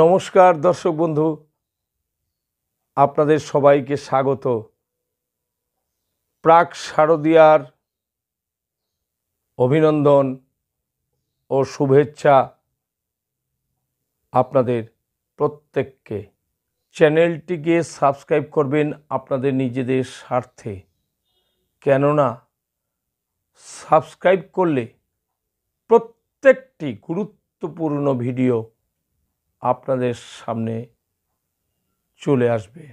নমস্কার দর্শক বন্ধু আপনাদের সবাইকে স্বাগত প্রাক শারদিয়ার অভিনন্দন ও শুভেচ্ছা আপনাদের প্রত্যেককে চ্যানেলটিকে সাবস্ক্রাইব করবেন আপনাদের নিজেদের স্বার্থে কেননা সাবস্ক্রাইব করলে প্রত্যেকটি গুরুত্বপূর্ণ ভিডিও আপনাদের সামনে চলে আসবে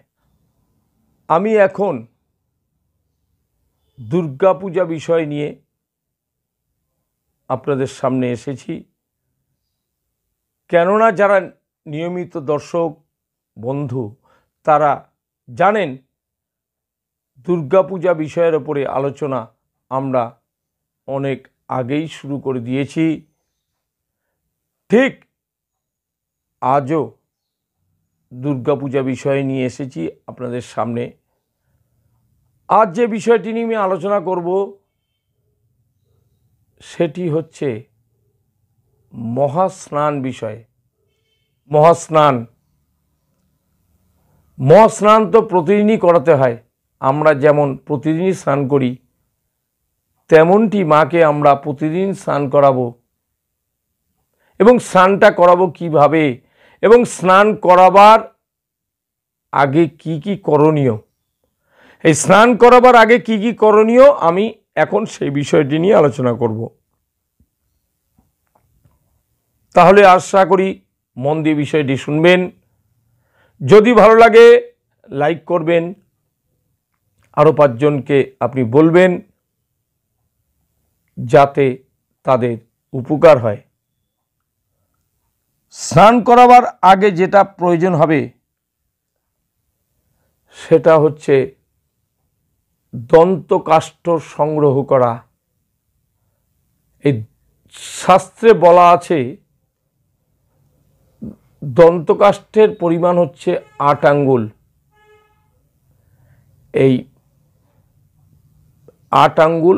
আমি এখন দুর্গাপূজা বিষয় নিয়ে আপনাদের সামনে এসেছি কেননা যারা নিয়মিত দর্শক বন্ধু তারা জানেন দুর্গাপূজা বিষয়ের ওপরে আলোচনা আমরা অনেক আগেই শুরু করে দিয়েছি ঠিক আজও দুর্গাপূজা বিষয়ে নিয়ে এসেছি আপনাদের সামনে আজ যে বিষয়টি নিয়ে আমি আলোচনা করব সেটি হচ্ছে মহাস্নান বিষয়ে মহাস্নান মহাস্নান তো প্রতিদিনই করাতে হয় আমরা যেমন প্রতিদিনই স্নান করি তেমনটি মাকে আমরা প্রতিদিন স্নান করাবো এবং স্নানটা করাবো কিভাবে এবং স্নান করাবার আগে কি কি করণীয় এই স্নান করাবার আগে কি কি করণীয় আমি এখন সেই বিষয়টি নিয়ে আলোচনা করব তাহলে আশা করি মন দিয়ে বিষয়টি শুনবেন যদি ভালো লাগে লাইক করবেন আরও পাঁচজনকে আপনি বলবেন যাতে তাদের উপকার হয় স্নান করাবার আগে যেটা প্রয়োজন হবে সেটা হচ্ছে দন্তকাষ্ঠ সংগ্রহ করা এই শাস্ত্রে বলা আছে দন্তকাষ্ঠের পরিমাণ হচ্ছে আট আঙ্গুল এই আট আঙ্গুল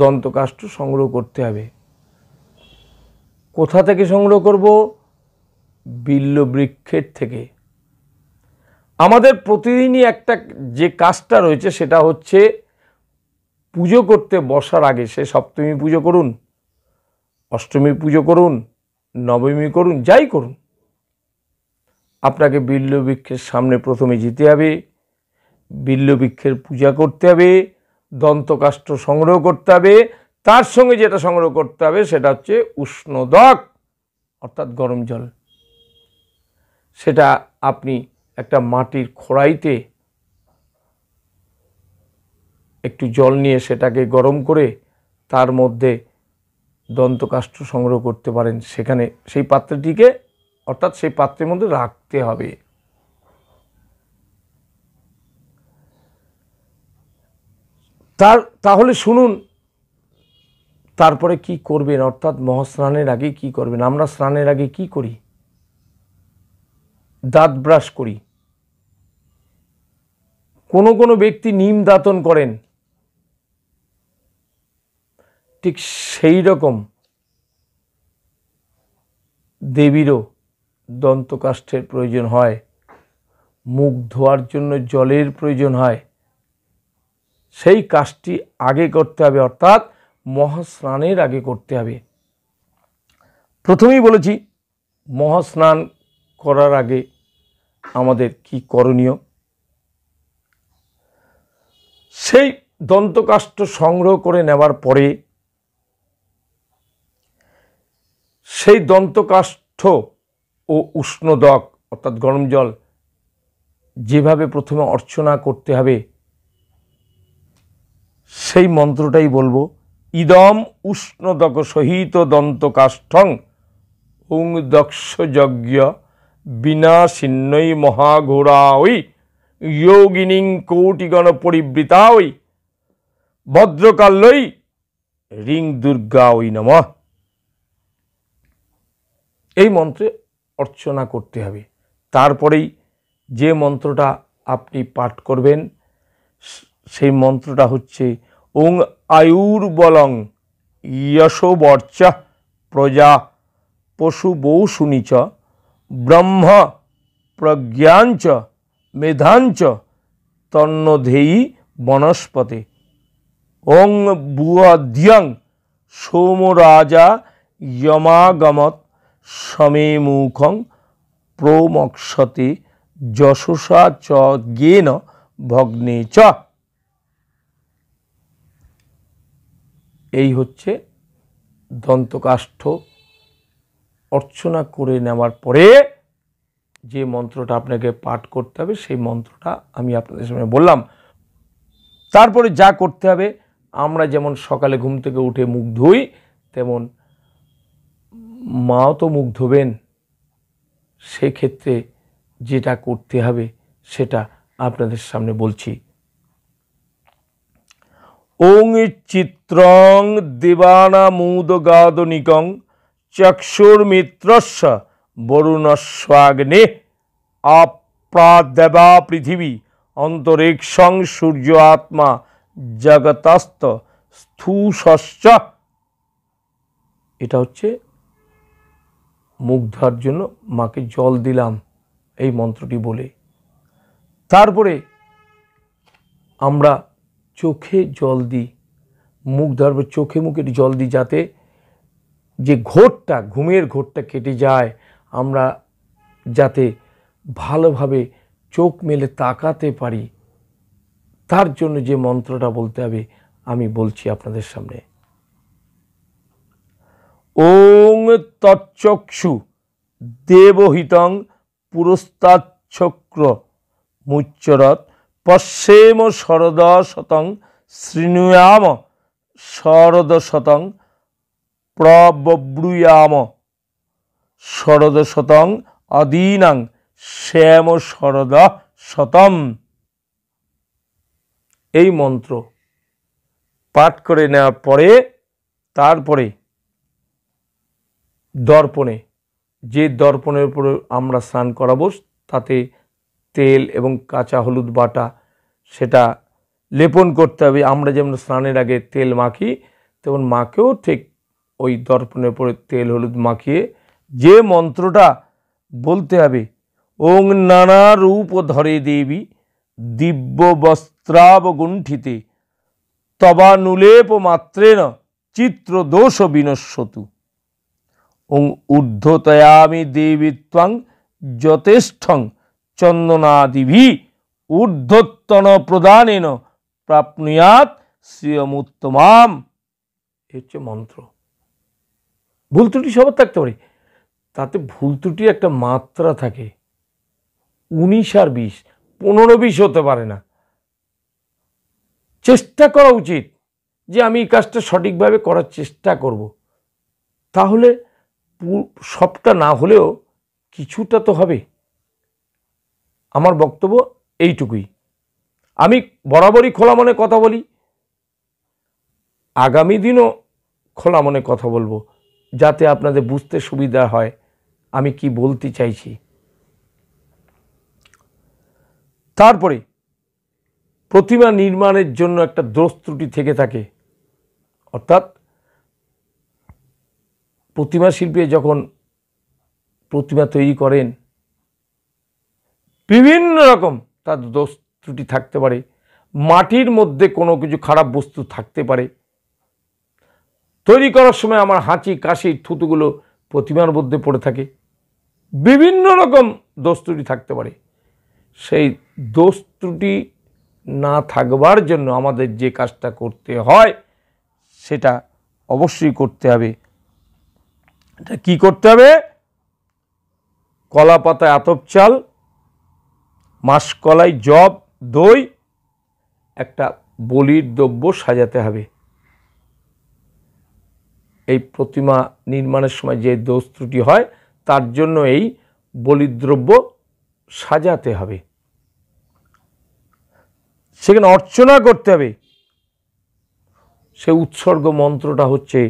দন্তকাষ্ঠ সংগ্রহ করতে হবে কোথা থেকে সংগ্রহ করব বিল্ল বৃক্ষের থেকে আমাদের প্রতিদিনই একটা যে কাজটা রয়েছে সেটা হচ্ছে পুজো করতে বসার আগে সে সপ্তমী পুজো করুন অষ্টমী পুজো করুন নবমী করুন যাই করুন আপনাকে বিল্ল বৃক্ষের সামনে প্রথমে যেতে হবে বিল্ল বৃক্ষের পূজা করতে হবে দন্তকাষ্ট সংগ্রহ করতে হবে তার সঙ্গে যেটা সংগ্রহ করতে হবে সেটা হচ্ছে উষ্ণদক অর্থাৎ গরম জল সেটা আপনি একটা মাটির খোড়াইতে একটু জল নিয়ে সেটাকে গরম করে তার মধ্যে দন্তকাষ্ঠ সংগ্রহ করতে পারেন সেখানে সেই পাত্রটিকে অর্থাৎ সেই পাত্রের মধ্যে রাখতে হবে তার তাহলে শুনুন তারপরে কি করবেন অর্থাৎ মহাস্নানের আগে কি করবেন আমরা স্নানের আগে কি করি দাঁত ব্রাশ করি কোনো কোনো ব্যক্তি নিম দাঁতন করেন ঠিক সেই রকম দেবীরও দন্তকাষ্ঠের প্রয়োজন হয় মুখ ধোয়ার জন্য জলের প্রয়োজন হয় সেই কাজটি আগে করতে হবে অর্থাৎ মহাস্নানের আগে করতে হবে প্রথমেই বলেছি মহাস্নান করার আগে আমাদের কি করণীয় সেই দন্তকাষ্ঠ সংগ্রহ করে নেওয়ার পরে সেই দন্তকাষ্ঠ ও উষ্ণ দক অর্থাৎ গরম জল যেভাবে প্রথমে অর্চনা করতে হবে সেই মন্ত্রটাই বলবো ইদম উষ্ণদক সহিত দন্তকাষ্ঠং উং দক্ষযজ্ঞ বিনাশিন্নই মহাঘোরা ওই কৌটিগণ পরিবৃতা ওই ভদ্রকাল্যই রিং দুর্গা ওই নম এই মন্ত্রে অর্চনা করতে হবে তারপরেই যে মন্ত্রটা আপনি পাঠ করবেন সেই মন্ত্রটা হচ্ছে উং আয়ুর্বলং ইয়শবর্চ প্রজা পশু পশুবৌশুনি চ ব্রহ্ম প্রজ্ঞাঞ্চ মেধাঞ্চ তন্নধেয়ী বনস্পতি ওং বুয়দ্যং সোমরাজা যমাগমত সমে মুখং প্রমক্ষতে যশসা চ গেন ভগ্নে চ এই হচ্ছে দন্তকাষ্ঠ অর্চনা করে নেওয়ার পরে যে মন্ত্রটা আপনাকে পাঠ করতে হবে সেই মন্ত্রটা আমি আপনাদের সামনে বললাম তারপরে যা করতে হবে আমরা যেমন সকালে ঘুম থেকে উঠে মুখ ধুই তেমন মাও তো মুখ ধোবেন সেক্ষেত্রে যেটা করতে হবে সেটা আপনাদের সামনে বলছি ওং চিত্রং দেবানামুদগাদনিকং চক্ষুর্মিত্রস্য বরুণস্বাগ্নে আপ্রাদেবা পৃথিবী অন্তরিক্ষং সূর্য আত্মা জগতাস্ত স্থূষশ্চ এটা হচ্ছে মুখ জন্য মাকে জল দিলাম এই মন্ত্রটি বলে তারপরে আমরা চোখে জল দিই মুখ ধরব চোখে মুখে জল দিই যাতে যে ঘোরটা ঘুমের ঘোরটা কেটে যায় আমরা যাতে ভালোভাবে চোখ মেলে তাকাতে পারি তার জন্য যে মন্ত্রটা বলতে হবে আমি বলছি আপনাদের সামনে ওং তচ্চক্ষু দেবহিতং পুরস্তাচক্র মুচ্চরত পশ্চিম শরদ শতং শ্রীনুয়াম শরদ শতং প্রব্রুয়াম শরদ শতং অদীনাং শ্যাম শরদ শতম এই মন্ত্র পাঠ করে নেওয়ার পরে তারপরে দর্পণে যে দর্পণের উপরে আমরা স্নান করাবো তাতে তেল এবং কাঁচা হলুদ বাটা সেটা লেপন করতে হবে আমরা যেমন স্নানের আগে তেল মাখি তেমন মাকেও ঠিক ওই দর্পণের পরে তেল হলুদ মাখিয়ে যে মন্ত্রটা বলতে হবে ওং নানা রূপ ধরে দেবী দিব্য বস্ত্রাবগুণ্ঠিতে তবানুলেপ মাত্রেণ চিত্র দোষ বিনশ্বতু ওং ঊর্ধ্বতয়ামি দেবী ত্বং যথেষ্টং চন্দনাদিভি ঊর্ধ্বতন প্রদানেন প্রাপনুয়াত শ্রিয়মুত্তমাম এ হচ্ছে মন্ত্র ভুল ত্রুটি সবার থাকতে পারে তাতে ভুল ত্রুটির একটা মাত্রা থাকে উনিশ আর বিশ পনেরো বিশ হতে পারে না চেষ্টা করা উচিত যে আমি এই কাজটা সঠিকভাবে করার চেষ্টা করব। তাহলে সবটা না হলেও কিছুটা তো হবে আমার বক্তব্য এইটুকুই আমি বরাবরই খোলা মনে কথা বলি আগামী দিনও খোলা মনে কথা বলবো যাতে আপনাদের বুঝতে সুবিধা হয় আমি কি বলতে চাইছি তারপরে প্রতিমা নির্মাণের জন্য একটা দোষ ত্রুটি থেকে থাকে অর্থাৎ প্রতিমা শিল্পী যখন প্রতিমা তৈরি করেন বিভিন্ন রকম তার দোষ ত্রুটি থাকতে পারে মাটির মধ্যে কোনো কিছু খারাপ বস্তু থাকতে পারে তৈরি করার সময় আমার হাঁচি কাশির থুতুগুলো প্রতিমার মধ্যে পড়ে থাকে বিভিন্ন রকম দোষ ত্রুটি থাকতে পারে সেই দোষ ত্রুটি না থাকবার জন্য আমাদের যে কাজটা করতে হয় সেটা অবশ্যই করতে হবে এটা কী করতে হবে কলা পাতায় আতপ চাল মাসকলাই জব দই একটা বলির দ্রব্য সাজাতে হবে এই প্রতিমা নির্মাণের সময় যে দোষ ত্রুটি হয় তার জন্য এই বলির দ্রব্য সাজাতে হবে সেখানে অর্চনা করতে হবে সে উৎসর্গ মন্ত্রটা হচ্ছে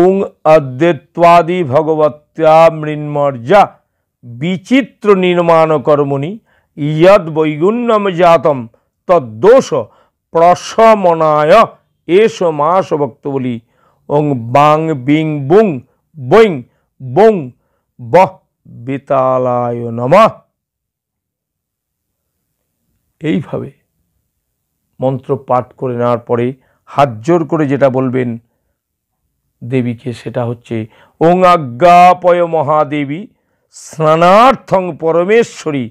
ওং আদ্যেত্বাদি ভগবত্যা মৃন্মর্যা বিচিত্র নির্মাণ কর্মণী ইয়দ বৈগুণ্যম জাতম তদ্দোষ প্রশমনায় এস মাস ভক্ত বলি ওং বাং বিং বুং বৈং বং বহ বেতালায় নম এইভাবে মন্ত্র পাঠ করে নেওয়ার পরে হাত জোর করে যেটা বলবেন দেবীকে সেটা হচ্ছে ওং আজ্ঞাপয় মহাদেবী স্নানার্থং পরমেশ্বরী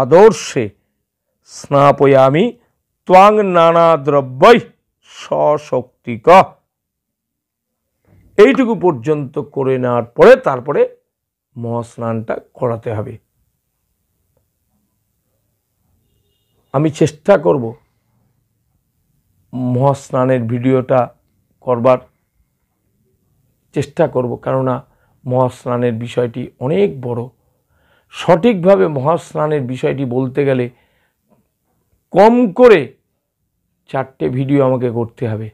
আদর্শে স্নাপয়ামি ত্বাং নানা দ্রব্যই সশক্তিক এইটুকু পর্যন্ত করে নেওয়ার পরে তারপরে মহাস্নানটা করাতে হবে আমি চেষ্টা করব মহাস্নানের ভিডিওটা করবার চেষ্টা করব কেননা মহাস্নানের বিষয়টি অনেক বড় সঠিকভাবে মহাস্নানের বিষয়টি বলতে গেলে কম করে চারটে ভিডিও আমাকে করতে হবে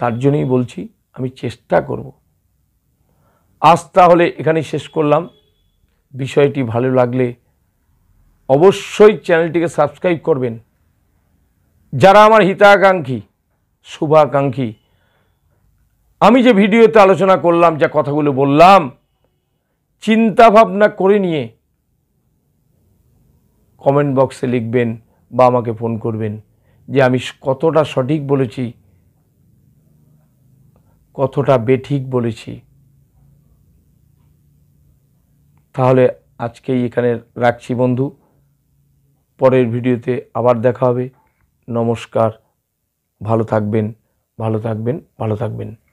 তার জন্যই বলছি আমি চেষ্টা করব আজ তাহলে এখানে শেষ করলাম বিষয়টি ভালো লাগলে অবশ্যই চ্যানেলটিকে সাবস্ক্রাইব করবেন যারা আমার হিতাকাঙ্ক্ষী শুভাকাঙ্ক্ষী আমি যে ভিডিওতে আলোচনা করলাম যা কথাগুলো বললাম চিন্তা ভাবনা করে নিয়ে কমেন্ট বক্সে লিখবেন বা আমাকে ফোন করবেন যে আমি কতটা সঠিক বলেছি কতটা বেঠিক বলেছি তাহলে আজকেই এখানে রাখছি বন্ধু পরের ভিডিওতে আবার দেখা হবে নমস্কার ভালো থাকবেন ভালো থাকবেন ভালো থাকবেন